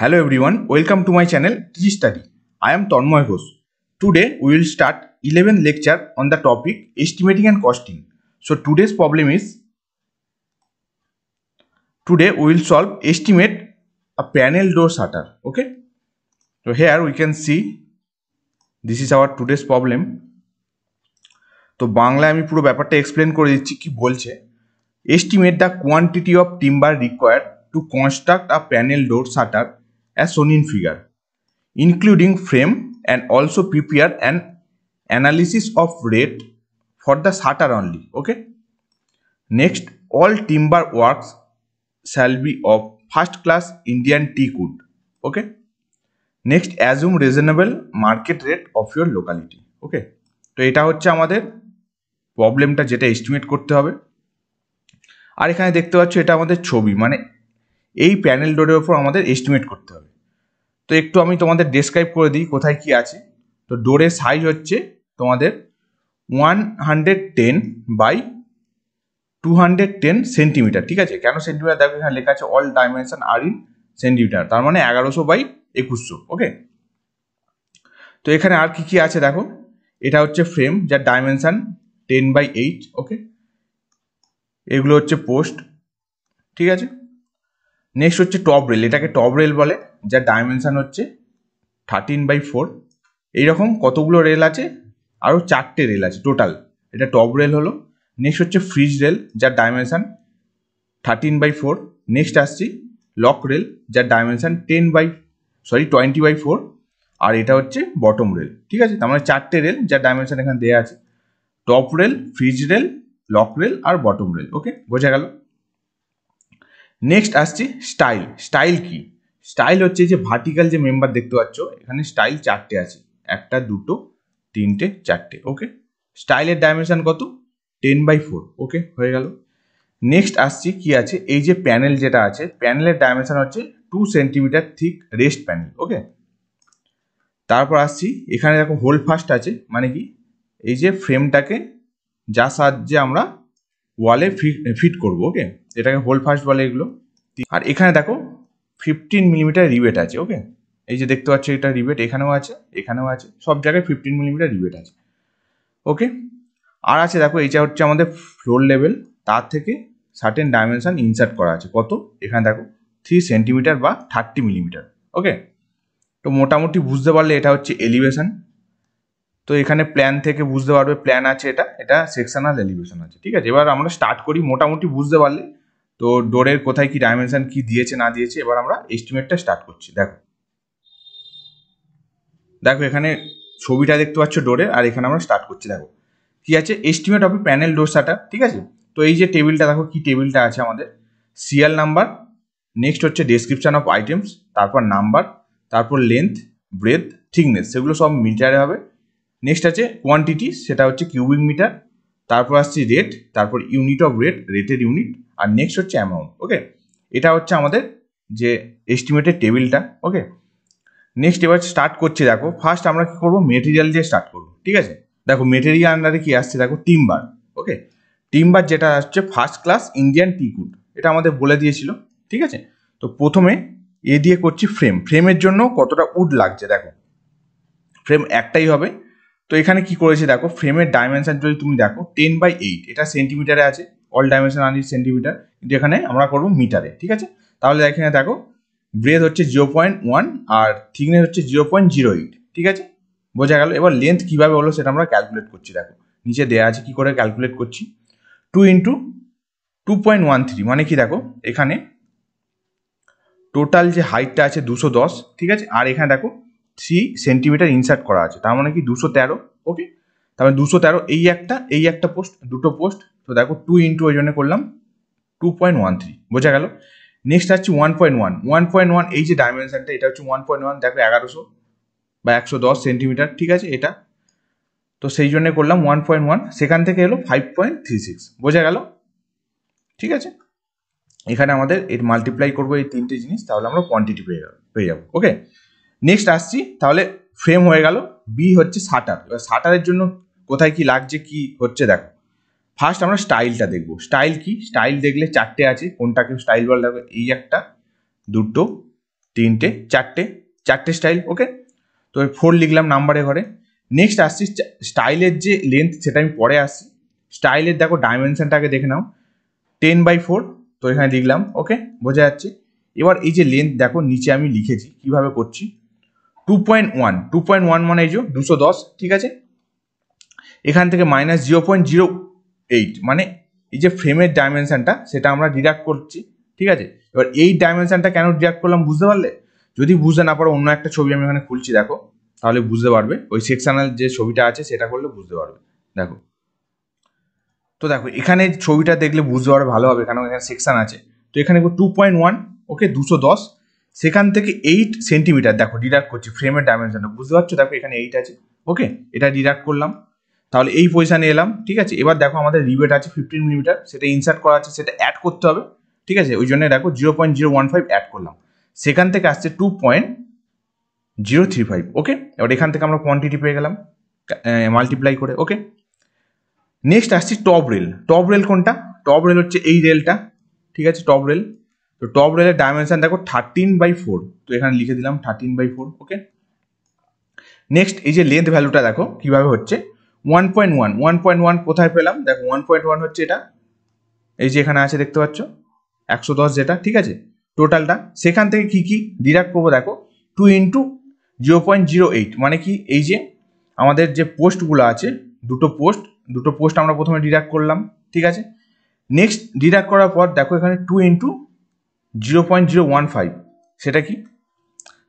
Hello everyone, welcome to my channel TG Study. I am Tonmoy Ghosh. Today we will start 11th lecture on the topic estimating and costing. So today's problem is today we will solve estimate a panel door shutter. Okay. So here we can see this is our today's problem. তো বাংলায় আমি পুরো ব্যাপারটা explain করে দিচ্ছি কি বলছে estimate the quantity of timber required to construct a panel door shutter as shown in figure, including frame and also prepare an analysis of rate for the shutter only. Okay. Next, all timber works shall be of first class Indian teak wood. Okay. Next assume reasonable market rate of your locality okay তো এটা হচ্ছে আমাদের প্রবলেমটা যেটা estimate করতে হবে আর এখানে দেখতে পাচ্ছ এটা আমাদের ছবি মানে এই প্যানেল ডোরের ওপর আমাদের এস্টিমেট করতে হবে তো একটু আমি তোমাদের ডেসক্রাইব করে দিই কোথায় কি আছে তো ডোরের সাইজ হচ্ছে তোমাদের one hundred ten by two hundred ten centimetre ঠিক আছে কেন সেন্টিমিটার দেখো এখানে লেখা আছে all dimension are in centimetre তার মানে এগারোশো বাই একুশশো ওকে তো এখানে আর কি কি আছে দেখো এটা হচ্ছে ফ্রেম যার dimension ten by eight okay এগুলো হচ্ছে পোস্ট ঠিক আছে নেক্সট হচ্ছে টপ রেল এটাকে টপ রেল বলে যার ডাইমেনশান হচ্ছে থার্টিন বাই ফোর এইরকম কতগুলো রেল আছে আরও চারটে রেল আছে টোটাল এটা টপ রেল হলো নেক্সট হচ্ছে ফ্রিজ রেল যার dimension thirteen by four next আসছি লক রেল যার dimension ten by sorry twenty by four আর এটা হচ্ছে বটম রেল ঠিক আছে তার মানে চারটে রেল যার ডাইমেনশান এখানে দেওয়া আছে top rail frieze rail lock rail আর বটম রেল ওকে বোঝা গেল নেক্সট আসছে স্টাইল স্টাইল কি স্টাইল হচ্ছে যে ভার্টিক্যাল যে মেম্বার দেখতে পাচ্ছ এখানে স্টাইল চারটে আছে একটা দুটো তিনটে চারটে ওকে স্টাইলের ডাইমেনশান কত টেন বাই ফোর ওকে হয়ে গেল নেক্সট আসছে কি আছে এই যে প্যানেল যেটা আছে প্যানেলের ডাইমেনশান হচ্ছে two centimetre thick raised panel okay তারপর আসছি এখানে দেখো হোল ফাস্ট আছে মানে কি এই যে ফ্রেমটাকে যার সাহায্যে আমরা ওয়ালে ফিট করব ওকে এটাকে হোল ফার্স্ট বলে এগুলো আর এখানে দেখো ফিফটিন মিলিমিটার রিবেট আছে ওকে এই যে দেখতে পাচ্ছ এটা রিবেট এখানেও আছে এখানেও আছে সব জায়গায় ফিফটিন মিলিমিটার রিবেট আছে ওকে আর আছে দেখো এইটা হচ্ছে আমাদের ফ্লোর লেভেল তার থেকে সার্টেন ডাইমেনশান ইনসার্ট করা আছে কত এখানে দেখো থ্রি সেন্টিমিটার বা থার্টি মিলিমিটার ওকে তো মোটামুটি বুঝতে পারলে এটা হচ্ছে এলিভেশন তো এখানে প্ল্যান থেকে বুঝতে পারবে প্ল্যান আছে এটা এটা সেকশনাল এলিভেশন আছে ঠিক আছে এবার আমরা স্টার্ট করি মোটামুটি বুঝতে পারলে তো ডোরের কোথায় কি ডাইমেনশন কি দিয়েছে না দিয়েছে এবার আমরা এস্টিমেটটা স্টার্ট করছি দেখো দেখো এখানে ছবিটা দেখতে পাচ্ছ ডোরের আর এখানে আমরা স্টার্ট করছি দেখো কি আছে estimate of panel door shutter ঠিক আছে তো এই যে টেবিলটা দেখো কি টেবিলটা আছে আমাদের সিএল নাম্বার নেক্সট হচ্ছে ডিসক্রিপশান অফ আইটেমস তারপর নাম্বার তারপর লেন্থ ব্রেথ থিকনেস সেগুলো সব মিটারে হবে নেক্সট আছে কোয়ান্টিটি সেটা হচ্ছে কিউবিক মিটার তারপর আসছে রেট তারপর ইউনিট অফ রেট রেটের ইউনিট আর নেক্সট হচ্ছে অ্যামাউন্ট ওকে এটা হচ্ছে আমাদের যে এস্টিমেটেড টেবিলটা ওকে নেক্সট এবার স্টার্ট করছে দেখো ফার্স্ট আমরা কী করবো মেটেরিয়াল দিয়ে স্টার্ট করবো ঠিক আছে দেখো মেটেরিয়াল আন্ডারে কি আসছে দেখো টিম্বার ওকে টিম্বার যেটা আসছে ফার্স্ট ক্লাস ইন্ডিয়ান টিকুড এটা আমাদের বলে দিয়েছিল ঠিক আছে তো প্রথমে এ দিয়ে করছি ফ্রেম ফ্রেমের জন্য কতটা উড লাগছে দেখো ফ্রেম একটাই হবে তো এখানে কি করেছে দেখো ফ্রেমের ডাইমেনশন যদি তুমি দেখো টেন বাই এইট এটা সেন্টিমিটারে আছে অল ডাইমেনশন আনি সেন্টিমিটার কিন্তু এখানে আমরা করবো মিটারে ঠিক আছে তাহলে এখানে দেখো ব্রেথ হচ্ছে জিরো পয়েন্ট ওয়ান আর থিকনেস হচ্ছে জিরো পয়েন্ট জিরো এইট ঠিক আছে বোঝা গেল এবার লেন্থ কীভাবে হলো সেটা আমরা ক্যালকুলেট করছি দেখো নিচে দেওয়া আছে কি করে ক্যালকুলেট করছি two into two point one three মানে কি দেখো এখানে টোটাল যে হাইটটা আছে দুশো দশ ঠিক আছে আর এখানে দেখো থ্রি সেন্টিমিটার ইনসার্ট করা আছে তার মানে কি দুশো তেরো ওকে তারপরে মানে দুশো তেরো এই একটা এই একটা পোস্ট দুটো পোস্ট তো দেখো টু ইন্টু ওই জন্য করলাম টু পয়েন্ট ওয়ান থ্রি বোঝা গেল নেক্সট হচ্ছে one point one one point one এই যে ডাইমেনশনটা এটা হচ্ছে ওয়ান পয়েন্ট ওয়ান দেখো এগারোশো বা একশো দশ সেন্টিমিটার ঠিক আছে এটা তো সেই জন্য করলাম ওয়ান পয়েন্ট ওয়ান সেখান থেকে এলো ফাইভ পয়েন্ট থ্রি সিক্স বোঝা গেল ঠিক আছে এখানে আমাদের এর মাল্টিপ্লাই করবো এই তিনটে জিনিস তাহলে আমরা কোয়ান্টিটি পেয়ে যাবো পেয়ে যাবো ওকে নেক্সট আসছি তাহলে ফ্রেম হয়ে গেল বি হচ্ছে শাটার এবার শাটারের জন্য কোথায় কি লাগছে কি হচ্ছে দেখো ফার্স্ট আমরা স্টাইলটা দেখব স্টাইল কি স্টাইল দেখলে চারটে আছে কোনটাকে স্টাইল বলা লাগবে এই একটা দুটো তিনটে চারটে চারটে স্টাইল ওকে তো ফোর লিখলাম নাম্বারে ঘরে নেক্সট আসছি স্টাইলের যে লেন্থ সেটা আমি পরে আসছি স্টাইলের দেখো ডাইমেনশনটাকে দেখে নাও টেন বাই ফোর তো এখানে লিখলাম ওকে বোঝা যাচ্ছে এবার এই যে লেন্থ দেখো নিচে আমি লিখেছি কিভাবে করছি two point one two point one মানে এই যে দুশো দশ ঠিক আছে এখান থেকে minus zero point zero eight মানে এই যে ফ্রেমের ডাইমেনশানটা সেটা আমরা ডিডাক্ট করছি ঠিক আছে এবার এই ডাইমেনশানটা কেন ডিডাক্ট করলাম বুঝতে পারলে যদি বুঝতে না পারো অন্য একটা ছবি আমি এখানে খুলছি দেখো তাহলে বুঝতে পারবে ওই সেকশনাল যে ছবিটা আছে সেটা করলে বুঝতে পারবে দেখো তো দেখো এখানে ছবিটা দেখলে বুঝতে পারবে ভালো হবে এখানে এখানে সেকশন আছে তো এখানে টু পয়েন্ট ওয়ান ওকে দুশো দশ সেখান থেকে এইট সেন্টিমিটার দেখো ডিডাক্ট করছি ফ্রেমের ডাইমেনশনটা বুঝতে পারছো দেখো এখানে এইট আছে ওকে এটা ডিডাক্ট করলাম তাহলে এই পজিশানে এলাম ঠিক আছে এবার দেখো আমাদের রিবেট আছে ফিফটিন মিলিমিটার সেটা ইনসার্ট করা আছে সেটা অ্যাড করতে হবে ঠিক আছে ওই জন্য দেখো zero point zero one five add করলাম সেখান থেকে আসছে two point zero three five okay এবার এখান থেকে আমরা কোয়ান্টিটি পেয়ে গেলাম মাল্টিপ্লাই করে ওকে নেক্সট আসছি টপ রেল টপ রেল কোনটা টপ রেল হচ্ছে এই রেলটা ঠিক আছে টপ রেল তো টপ রেলের ডাইমেনশন দেখো থার্টিন বাই ফোর তো এখানে লিখে দিলাম thirteen by four okay next এই যে লেন্থ ভ্যালুটা দেখো কিভাবে হচ্ছে one point one one point one কোথায় পেলাম দেখো ওয়ান পয়েন্ট ওয়ান হচ্ছে এটা এই যে এখানে আছে দেখতে পাচ্ছ একশো দশ যেটা ঠিক আছে টোটালটা সেখান থেকে কি কি ডিডাক্ট করবো দেখো two into zero point zero eight মানে কি এই যে আমাদের যে পোস্টগুলো আছে দুটো পোস্ট দুটো পোস্ট আমরা প্রথমে ডিডাক্ট করলাম ঠিক আছে নেক্সট ডিডাক্ট করার পর দেখো এখানে two into zero point zero one five সেটা কি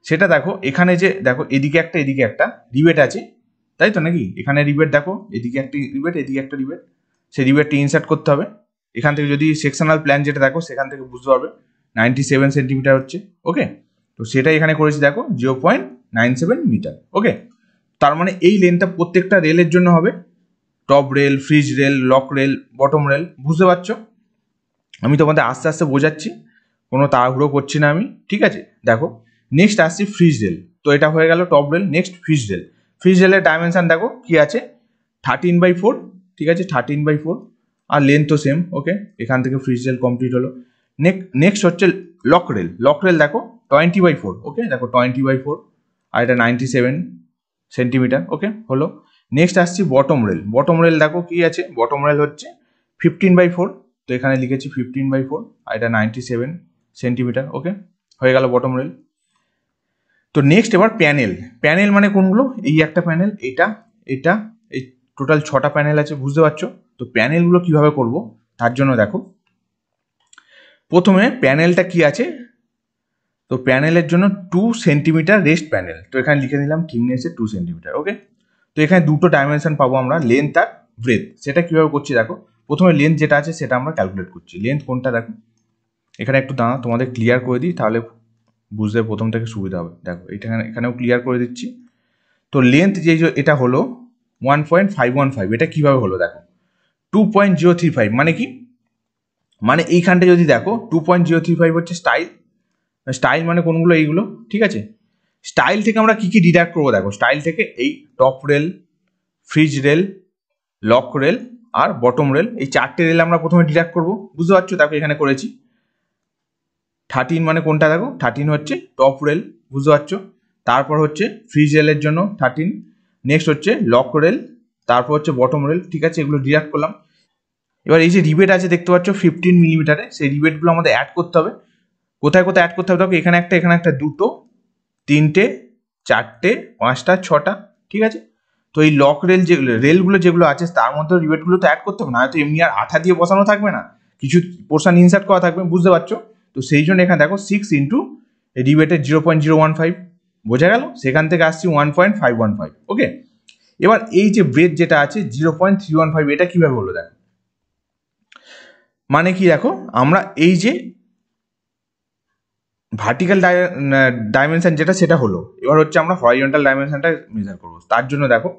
সেটা দেখো এখানে যে দেখো এদিকে একটা এদিকে একটা রিবেট আছে তাই তো নাকি এখানে রিবেট দেখো এদিকে একটি রিবেট এদিকে একটা রিবেট সেই রিবেটটি ইনসার্ট করতে হবে এখান থেকে যদি সেকশনাল প্ল্যান যেটা দেখো সেখান থেকে বুঝতে পারবে নাইনটি সেভেন সেন্টিমিটার হচ্ছে ওকে তো সেটাই এখানে করেছি দেখো zero point nine seven metre okay তার মানে এই লেনটা প্রত্যেকটা রেলের জন্য হবে top rail frieze rail lock rail bottom rail বুঝতে পারছো আমি তোমাদের আস্তে আস্তে বোঝাচ্ছি কোনো তাড়াহুড়ো করছি না আমি ঠিক আছে দেখো নেক্সট আসছি ফ্রিজ রেল তো এটা হয়ে গেল top rail next frieze rail frieze রেলের ডাইমেনশান দেখো কি আছে থার্টিন বাই ফোর ঠিক আছে থার্টিন বাই ফোর আর লেন্থও সেম ওকে এখান থেকে ফ্রিজ রেল কমপ্লিট হলো নেক্সট হচ্ছে লক রেল লক রেল দেখো টোয়েন্টি বাই ফোর ওকে দেখো টোয়েন্টি বাই ফোর আর এটা নাইনটি সেভেন সেন্টিমিটার ওকে হলো নেক্সট আসছি বটম রেল বটম রেল দেখো কি আছে বটম রেল হচ্ছে ফিফটিন বাই ফোর তো এখানে লিখেছি ফিফটিন বাই ফোর আর এটা নাইনটি সেভেন সেন্টিমিটার ওকে হয়ে গেল বটম রেল তো নেক্সট এবার প্যানেল প্যানেল মানে কোনগুলো এই একটা প্যানেল এটা এটা এই টোটাল ছটা প্যানেল আছে বুঝতে পারছো তো প্যানেলগুলো কিভাবে করব তার জন্য দেখো প্রথমে প্যানেলটা কি আছে তো প্যানেলের জন্য টু সেন্টিমিটার রেস্ট প্যানেল তো এখানে লিখে নিলাম থিকনেসে টু সেন্টিমিটার ওকে তো এখানে দুটো ডাইমেনশন পাবো আমরা লেন্থ আর ব্রেথ সেটা কীভাবে করছি দেখো প্রথমে লেন্থ যেটা আছে সেটা আমরা ক্যালকুলেট করছি লেন্থ কোনটা দেখো এখানে একটু দাঁড়া তোমাদের ক্লিয়ার করে দিই তাহলে বুঝতে প্রথম থেকে সুবিধা হবে দেখো এখানে এখানেও ক্লিয়ার করে দিচ্ছি তো লেন্থ যে এটা হলো one point five one five এটা কীভাবে হলো দেখো two point zero three five মানে কি মানে এইখানটা যদি দেখো two point zero three five হচ্ছে স্টাইল স্টাইল মানে কোনগুলো এইগুলো ঠিক আছে স্টাইল থেকে আমরা কী কী ডিডাক্ট করবো দেখো স্টাইল থেকে এই top rail frieze rail lock rail আর বটম রেল এই চারটে রেল আমরা প্রথমে ডিডাক্ট করবো বুঝতে পারছো দেখো এখানে করেছি থার্টিন মানে কোনটা দেখো থার্টিন হচ্ছে টপ রেল বুঝতে পারছো তারপর হচ্ছে ফ্রিজ রেলের জন্য থার্টিন নেক্সট হচ্ছে লক রেল তারপর হচ্ছে বটম রেল ঠিক আছে এগুলো ডিরাক্ট করলাম এবার এই যে রিবেট আছে দেখতে পাচ্ছ ফিফটিন মিলিমিটারে সেই রিবেটগুলো আমাদের অ্যাড করতে হবে কোথায় কোথায় অ্যাড করতে হবে দেখো এখানে একটা এখানে একটা দুটো তিনটে চারটে পাঁচটা ছটা ঠিক আছে তো এই লক রেল যে রেলগুলো যেগুলো আছে তার মধ্যে রিবেটগুলো তো অ্যাড করতে হবে না হয়তো এমনি আর আঠা দিয়ে বসানো থাকবে না কিছু পোর্শন ইনসার্ট করা থাকবে বুঝতে পারছো তো সেই জন্য এখানে দেখো সিক্স ইন্টু ডিবেটের zero point zero one five বোঝা গেল সেখান থেকে আসছি one point five one five okay এবার এই যে ব্রেথ যেটা আছে zero point three one five এটা কীভাবে হলো দেখো মানে কি দেখো আমরা এই যে ভার্টিক্যাল ডাইমেনশান যেটা সেটা হলো এবার হচ্ছে আমরা হরিজন্টাল ডাইমেনশানটা মেজার করবো তার জন্য দেখো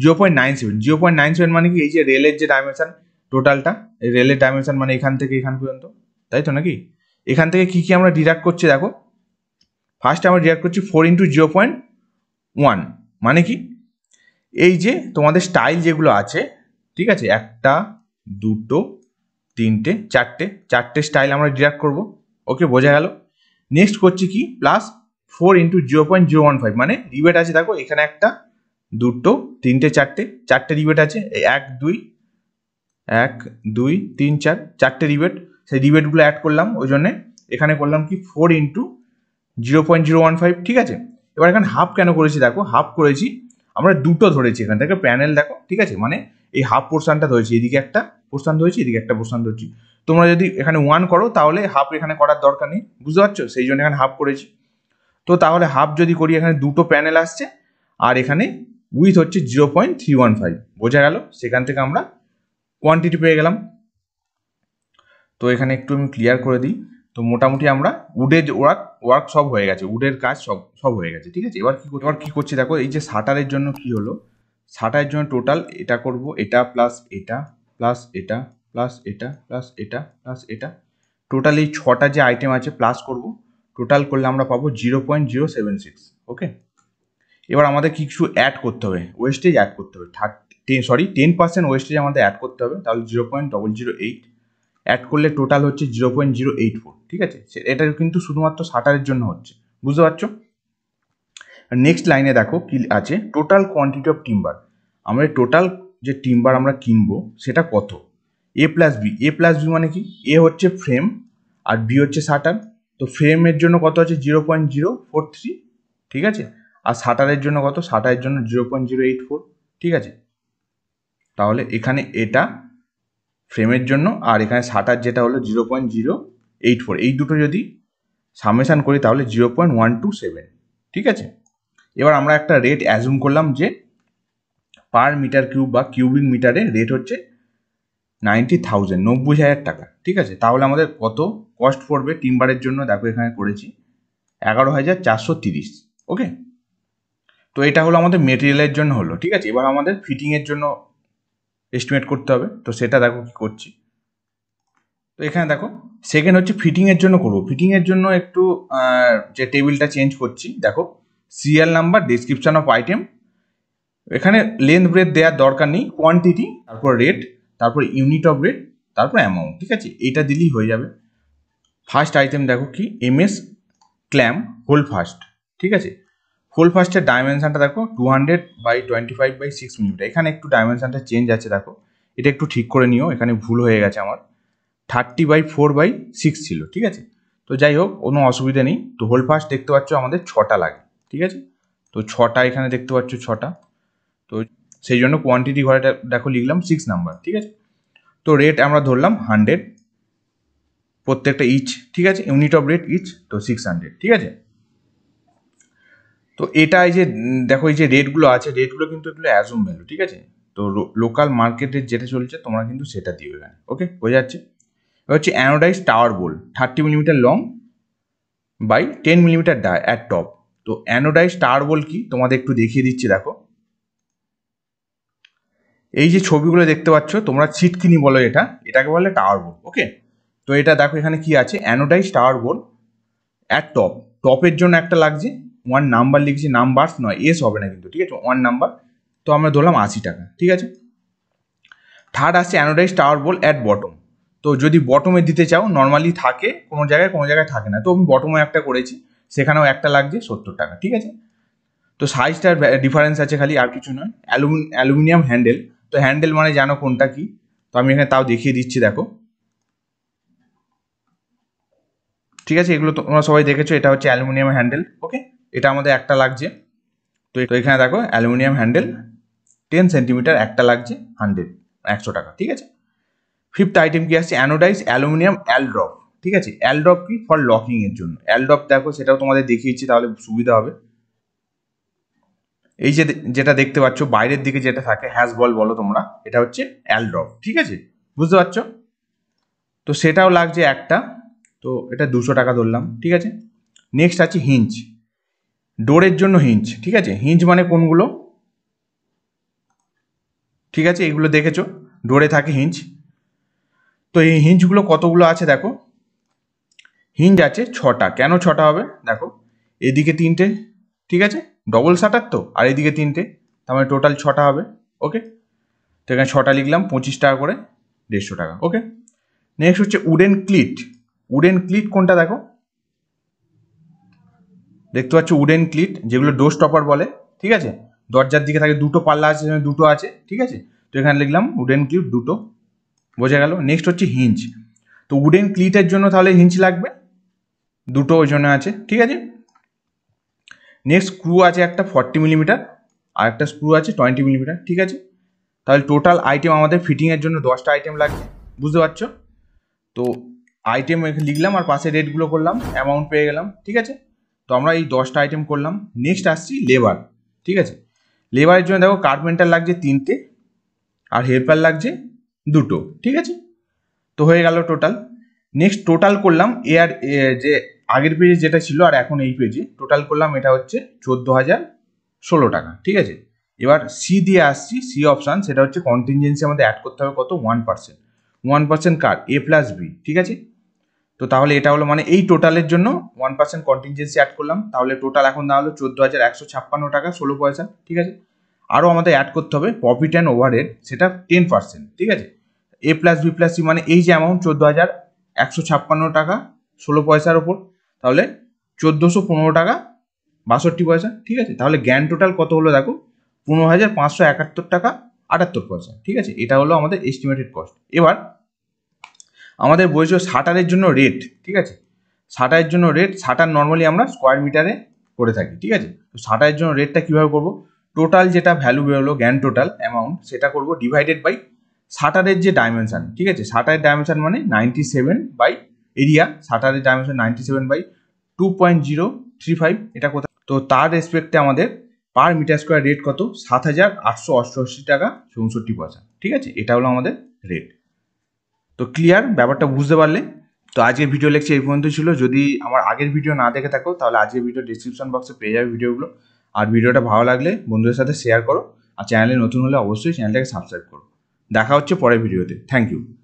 zero point nine seven zero point nine seven মানে কি এই যে রেলের যে ডাইমেনশান টোটালটা রেলের ডাইমেনশান মানে এখান থেকে এখান পর্যন্ত তাই তো নাকি এখান থেকে কী কী আমরা ডিডাক্ট করছি দেখো ফার্স্ট আমরা ডিডাক্ট করছি four into zero point one মানে কি এই যে তোমাদের স্টাইল যেগুলো আছে ঠিক আছে একটা দুটো তিনটে চারটে চারটে স্টাইল আমরা ডিডাক্ট করব ওকে বোঝা গেল নেক্সট করছি কি plus four into zero point zero one five মানে রিবেট আছে দেখো এখানে একটা দুটো তিনটে চারটে চারটে রিবেট আছে এক দুই এক দুই তিন চার চারটে রিবেট সেই ডিবেটগুলো অ্যাড করলাম ওই জন্যে এখানে করলাম কি four into zero point zero one five ঠিক আছে এবার এখানে হাফ কেন করেছি দেখো হাফ করেছি আমরা দুটো ধরেছি এখান থেকে প্যানেল দেখো ঠিক আছে মানে এই হাফ পোর্শানটা ধরেছি এদিকে একটা পোর্শান ধরেছি এদিকে একটা পোর্শান ধরেছি তোমরা যদি এখানে ওয়ান করো তাহলে হাফ এখানে করার দরকার নেই বুঝতে পারছো সেই জন্য এখানে হাফ করেছি তো তাহলে হাফ যদি করি এখানে দুটো প্যানেল আসছে আর এখানে উইথ হচ্ছে zero point three one five বোঝা গেল সেখান থেকে আমরা কোয়ান্টিটি পেয়ে গেলাম তো এখানে একটু আমি ক্লিয়ার করে দিই তো মোটামুটি আমরা উডের ওয়ার্ক ওয়ার্ক সব হয়ে গেছে উডের কাজ সব সব হয়ে গেছে ঠিক আছে এবার কী এবার কী করছি দেখো এই যে শাটারের জন্য কি হলো শাটারের জন্য টোটাল এটা করব এটা প্লাস এটা প্লাস এটা প্লাস এটা প্লাস এটা প্লাস এটা টোটাল এই ছটা যে আইটেম আছে প্লাস করব টোটাল করলে আমরা পাবো zero point zero seven six okay এবার আমাদের কিছু অ্যাড করতে হবে ওয়েস্টেজ অ্যাড করতে হবে thirty sorry ten percent wastage আমাদের অ্যাড করতে হবে তাহলে zero point double zero eight add করলে টোটাল হচ্ছে zero point zero eight four ঠিক আছে এটা কিন্তু শুধুমাত্র শাটারের জন্য হচ্ছে বুঝতে পারছো নেক্সট লাইনে দেখো কি আছে টোটাল কোয়ান্টিটি অফ টিম্বার আমাদের টোটাল যে টিম্বার আমরা কিনবো সেটা কত A plus B A plus B মানে কি এ হচ্ছে ফ্রেম আর বি হচ্ছে শাটার তো ফ্রেমের জন্য কত আছে zero point zero four three ঠিক আছে আর শাটারের জন্য কত শাটারের জন্য zero point zero eight four ঠিক আছে তাহলে এখানে এটা ফ্রেমের জন্য আর এখানে শাটার যেটা হলো zero point zero eight four এই দুটো যদি সামেশান করি তাহলে zero point one two seven ঠিক আছে এবার আমরা একটা রেট অ্যাজুম করলাম যে পার মিটার কিউব বা কিউবিক মিটারে রেট হচ্ছে নাইনটি থাউজেন্ড নব্বই হাজার টাকা ঠিক আছে তাহলে আমাদের কত কস্ট পড়বে টিম্বারের জন্য দেখো এখানে করেছি এগারো হাজার চারশো তিরিশ ওকে তো এটা হলো আমাদের মেটেরিয়ালের জন্য হলো ঠিক আছে এবার আমাদের ফিটিংয়ের জন্য এস্টিমেট করতে হবে তো সেটা দেখো কী করছি তো এখানে দেখো সেকেন্ড হচ্ছে ফিটিংয়ের জন্য করবো ফিটিংয়ের জন্য একটু যে টেবিলটা চেঞ্জ করছি দেখো serial number description of item এখানে লেন্থ ব্রেথ দেওয়ার দরকার নেই কোয়ান্টিটি তারপর রেট তারপর ইউনিট অফ রেট তারপর অ্যামাউন্ট ঠিক আছে এটা দিলেই হয়ে যাবে ফার্স্ট আইটেম দেখো কি M S clamp holdfast ঠিক আছে কোল ফার্স্টের ডাইমেনশানটা দেখো two hundred by twenty five by six millimetre এখানে একটু ডাইমেনশানটা চেঞ্জ আছে দেখো এটা একটু ঠিক করে নিও এখানে ভুল হয়ে গেছে আমার thirty by four by six ছিল ঠিক আছে তো যাই হোক কোনো অসুবিধা নেই তো হোল ফার্স্ট দেখতে পাচ্ছ আমাদের ছটা লাগে ঠিক আছে তো ছটা এখানে দেখতে পাচ্ছ ছটা তো সেই জন্য কোয়ান্টিটি ঘরে দেখো লিখলাম সিক্স নাম্বার ঠিক আছে তো রেট আমরা ধরলাম হান্ড্রেড প্রত্যেকটা ইচ ঠিক আছে ইউনিট অফ রেট ইচ তো সিক্স হান্ড্রেড ঠিক আছে তো এটা এই যে দেখো এই যে রেটগুলো আছে রেটগুলো কিন্তু এগুলো অ্যাজুম ভ্যালু ঠিক আছে তো লোকাল মার্কেটের যেটা চলছে তোমরা কিন্তু সেটা দিও এখানে ওকে বোঝা যাচ্ছে এবার হচ্ছে anodize tower bolt thirty millimetre long by ten millimetre ডা অ্যাট টপ তো অ্যানোডাইজ টাওয়ার বোল কি তোমাদের একটু দেখিয়ে দিচ্ছি দেখো এই যে ছবিগুলো দেখতে পাচ্ছ তোমরা ছিটকিনি বলো এটা এটাকে বলে টাওয়ার বোল ওকে তো এটা দেখো এখানে কি আছে anodize tower bolt at top টপের জন্য একটা লাগছে ওয়ান নাম্বার লিখছি নাম্বারস নয় এস হবে না কিন্তু ঠিক আছে ওয়ান নাম্বার তো আমরা দিলাম 80 টাকা ঠিক আছে থার্ড আছে anodized tower bolt at bottom তো যদি বটমে দিতে চাও নরমালি থাকে কোন জায়গায় কোন জায়গায় থাকে না তো আমি বটম ওই একটা করেছি সেখানেও একটা লাগবে 70 টাকা ঠিক আছে তো সাইজ আর ডিফারেন্স আছে খালি আর কিছু না অ্যালুমিন অ্যালুমিনিয়াম হ্যান্ডেল তো হ্যান্ডেল মানে জানো কোনটা কি তো আমি এখানে তাও দেখিয়ে দিচ্ছি দেখো ঠিক আছে এগুলো তোমরা সবাই দেখেছো এটা হচ্ছে অ্যালুমিনিয়াম হ্যান্ডেল ওকে এটা আমাদের একটা লাগছে তো এখানে দেখো অ্যালুমিনিয়াম হ্যান্ডেল টেন সেন্টিমিটার একটা লাগছে হান্ড্রেড একশো টাকা ঠিক আছে ফিফথ আইটেম কি আসছে অ্যানোডাইজ অ্যালুমিনিয়াম অ্যালড্রপ ঠিক আছে অ্যালড্রপ কি ফর লকিংয়ের জন্য অ্যালড্রপ দেখো সেটাও তোমাদের দেখিয়েছি তাহলে সুবিধা হবে এই যে যেটা দেখতে পাচ্ছ বাইরের দিকে যেটা থাকে হ্যাশ বল বলো তোমরা এটা হচ্ছে অ্যালড্রপ ঠিক আছে বুঝতে পারছো তো সেটাও লাগছে একটা তো এটা দুশো টাকা ধরলাম ঠিক আছে নেক্সট আছে হিঞ্চ ডোরের জন্য হিঞ্জ ঠিক আছে হিঞ্জ মানে কোনগুলো ঠিক আছে এগুলো দেখেছো ডোরে থাকে হিঞ্জ তো এই হিঞ্জগুলো কতগুলো আছে দেখো হিঞ্জ আছে ছটা কেন ছটা হবে দেখো এদিকে তিনটে ঠিক আছে ডবল শাটার তো আর এদিকে তিনটে তার মানে টোটাল ছটা হবে ওকে তো এখানে ছটা লিখলাম পঁচিশ টাকা করে দেড়শো টাকা ওকে নেক্সট হচ্ছে উডেন ক্লিট উডেন ক্লিট কোনটা দেখো দেখতে পাচ্ছ উডেন ক্লিট যেগুলো ডোর স্টপার বলে ঠিক আছে দরজার দিকে থাকে দুটো পাল্লা আছে সেখানে দুটো আছে ঠিক আছে তো এখানে লিখলাম উডেন ক্লিট দুটো বোঝা গেল নেক্সট হচ্ছে হিঞ্চ তো উডেন ক্লিটের জন্য তাহলে হিঞ্চ লাগবে দুটো ওই জন্য আছে ঠিক আছে নেক্সট স্ক্রু আছে একটা ফর্টি মিলিমিটার আর একটা স্ক্রু আছে টোয়েন্টি মিলিমিটার ঠিক আছে তাহলে টোটাল আইটেম আমাদের ফিটিংয়ের জন্য দশটা আইটেম লাগবে বুঝতে পারছো তো আইটেম লিখলাম আর পাশে রেটগুলো করলাম অ্যামাউন্ট পেয়ে গেলাম ঠিক আছে তো আমরা এই দশটা আইটেম করলাম নেক্সট আসছি লেবার ঠিক আছে লেবারের জন্য দেখো কার্পেন্টার লাগছে তিনটে আর হেল্পার লাগছে দুটো ঠিক আছে তো হয়ে গেল টোটাল নেক্সট টোটাল করলাম এ আর যে আগের পেজে যেটা ছিল আর এখন এই পেজে টোটাল করলাম এটা হচ্ছে চোদ্দো হাজার ষোলো টাকা ঠিক আছে এবার সি দিয়ে আসছি সি অপশান সেটা হচ্ছে কন্টিনজেন্সি আমাদের অ্যাড করতে হবে কত ওয়ান পার্সেন্ট ওয়ান পার্সেন্ট কার এ প্লাস বি ঠিক আছে তো তাহলে এটা হলো মানে এই টোটালের জন্য ওয়ান পার্সেন্ট কন্টিনজেন্সি অ্যাড করলাম তাহলে টোটাল এখন দাঁড়ালো চোদ্দো হাজার একশো ছাপ্পান্ন টাকা ষোলো পয়সা ঠিক আছে আরও আমাদের অ্যাড করতে হবে প্রফিট অ্যান্ড ওভারের সেটা টেন পার্সেন্ট ঠিক আছে A plus B plus C মানে এই যে অ্যামাউন্ট চোদ্দো হাজার একশো ছাপ্পান্ন টাকা ষোলো পয়সার ওপর তাহলে চোদ্দোশো পনেরো টাকা বাষট্টি পয়সা ঠিক আছে তাহলে জ্ঞান টোটাল কত হলো দেখো পনেরো হাজার পাঁচশো একাত্তর টাকা আটাত্তর পয়সা ঠিক আছে এটা হলো আমাদের এস্টিমেটেড কস্ট এবার আমাদের বলছিল শাটারের জন্য রেট ঠিক আছে শাটারের জন্য রেট শাটার নর্মালি আমরা স্কোয়ার মিটারে করে থাকি ঠিক আছে তো শাটারের জন্য রেটটা কীভাবে করবো টোটাল যেটা ভ্যালু বেরোলো গ্যান টোটাল অ্যামাউন্ট সেটা করব ডিভাইডেড বাই শাটারের যে ডাইমেনশান ঠিক আছে শাটারের ডাইমেনশান মানে নাইনটি সেভেন বাই এরিয়া শাটারের dimension ninety seven by two point zero three five এটা কোথায় তো তার রেসপেক্টে আমাদের পার মিটার স্কোয়ার রেট কত সাত হাজার আটশো অষ্টআশি টাকা চৌষট্টি পয়সা ঠিক আছে এটা হলো আমাদের রেট তো ক্লিয়ার ব্যাপারটা বুঝতে পারলে তো আজকের ভিডিও লেখছি এই পর্যন্ত ছিল যদি আমার আগের ভিডিও না দেখে থাকো তাহলে আজকের ভিডিও ডিসক্রিপশন বক্সে পেয়ে যাবে ভিডিওগুলো আর ভিডিওটা ভালো লাগলে বন্ধুদের সাথে শেয়ার করো আর চ্যানেলে নতুন হলে অবশ্যই চ্যানেলটাকে সাবস্ক্রাইব করো দেখা হচ্ছে পরের ভিডিওতে থ্যাংক ইউ